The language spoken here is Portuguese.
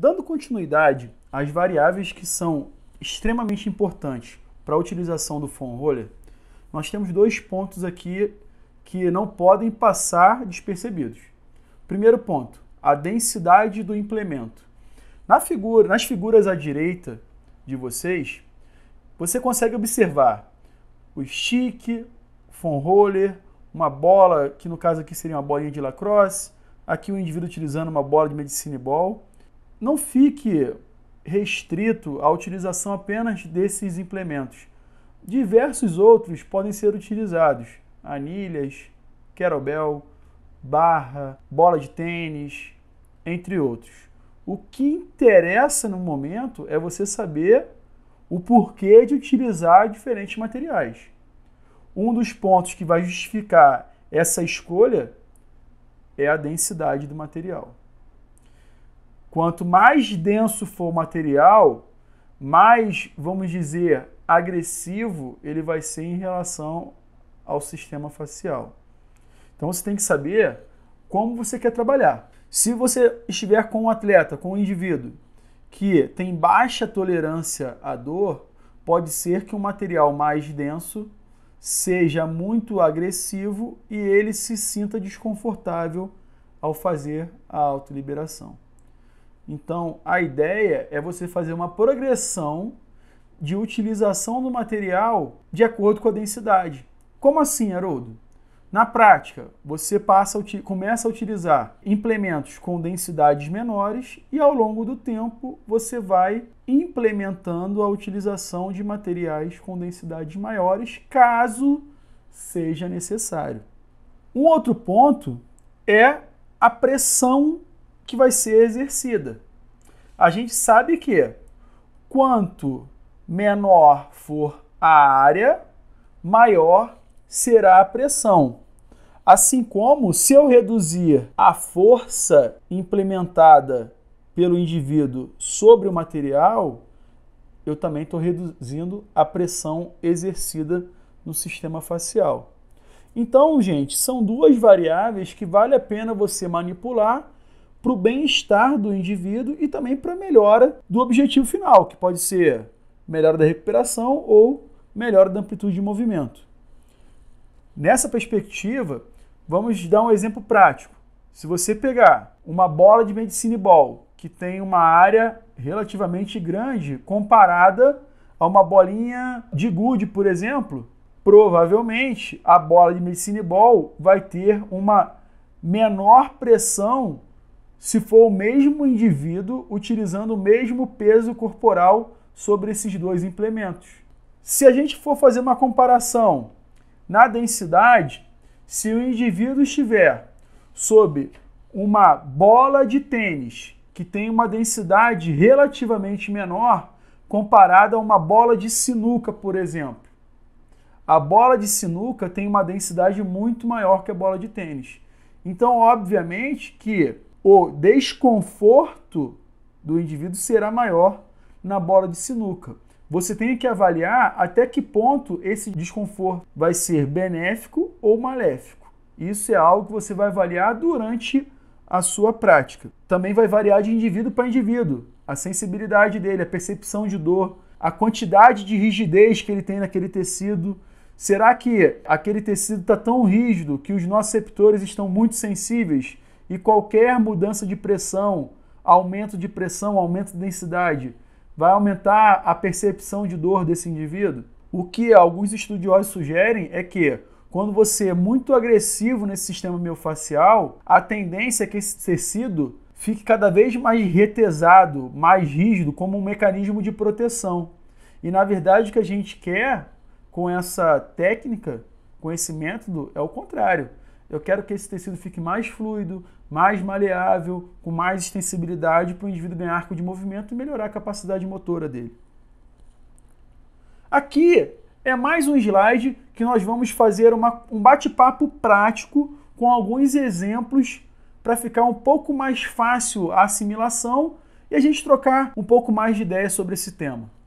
Dando continuidade às variáveis que são extremamente importantes para a utilização do foam roller, nós temos dois pontos aqui que não podem passar despercebidos. Primeiro ponto, a densidade do implemento. Na figura, nas figuras à direita de vocês, você consegue observar o stick, foam roller, uma bola, que no caso aqui seria uma bolinha de lacrosse, aqui o um indivíduo utilizando uma bola de medicine ball não fique restrito à utilização apenas desses implementos. Diversos outros podem ser utilizados: anilhas, kettlebell, barra, bola de tênis, entre outros. O que interessa no momento é você saber o porquê de utilizar diferentes materiais. Um dos pontos que vai justificar essa escolha é a densidade do material. Quanto mais denso for o material, mais, vamos dizer, agressivo ele vai ser em relação ao sistema facial. Então você tem que saber como você quer trabalhar. Se você estiver com um atleta, com um indivíduo que tem baixa tolerância à dor, pode ser que um material mais denso seja muito agressivo e ele se sinta desconfortável ao fazer a autoliberação. Então, a ideia é você fazer uma progressão de utilização do material de acordo com a densidade. Como assim, Haroldo? Na prática, você passa, começa a utilizar implementos com densidades menores e ao longo do tempo você vai implementando a utilização de materiais com densidades maiores, caso seja necessário. Um outro ponto é a pressão que vai ser exercida. A gente sabe que quanto menor for a área, maior será a pressão. Assim como se eu reduzir a força implementada pelo indivíduo sobre o material, eu também estou reduzindo a pressão exercida no sistema facial. Então, gente, são duas variáveis que vale a pena você manipular para o bem-estar do indivíduo e também para a melhora do objetivo final, que pode ser melhora da recuperação ou melhora da amplitude de movimento. Nessa perspectiva, vamos dar um exemplo prático. Se você pegar uma bola de medicine ball que tem uma área relativamente grande comparada a uma bolinha de gude, por exemplo, provavelmente a bola de medicine ball vai ter uma menor pressão se for o mesmo indivíduo utilizando o mesmo peso corporal sobre esses dois implementos. Se a gente for fazer uma comparação na densidade, se o indivíduo estiver sob uma bola de tênis que tem uma densidade relativamente menor comparada a uma bola de sinuca, por exemplo. A bola de sinuca tem uma densidade muito maior que a bola de tênis. Então, obviamente que o desconforto do indivíduo será maior na bola de sinuca. Você tem que avaliar até que ponto esse desconforto vai ser benéfico ou maléfico. Isso é algo que você vai avaliar durante a sua prática. Também vai variar de indivíduo para indivíduo, a sensibilidade dele, a percepção de dor, a quantidade de rigidez que ele tem naquele tecido. Será que aquele tecido está tão rígido que os nossos receptores estão muito sensíveis e qualquer mudança de pressão, aumento de pressão, aumento de densidade, vai aumentar a percepção de dor desse indivíduo? O que alguns estudiosos sugerem é que quando você é muito agressivo nesse sistema miofascial, a tendência é que esse tecido fique cada vez mais retesado, mais rígido, como um mecanismo de proteção. E na verdade o que a gente quer com essa técnica, com esse método, é o contrário. Eu quero que esse tecido fique mais fluido, mais maleável, com mais extensibilidade para o indivíduo ganhar arco de movimento e melhorar a capacidade motora dele. Aqui é mais um slide que nós vamos fazer uma, um bate-papo prático com alguns exemplos para ficar um pouco mais fácil a assimilação e a gente trocar um pouco mais de ideias sobre esse tema.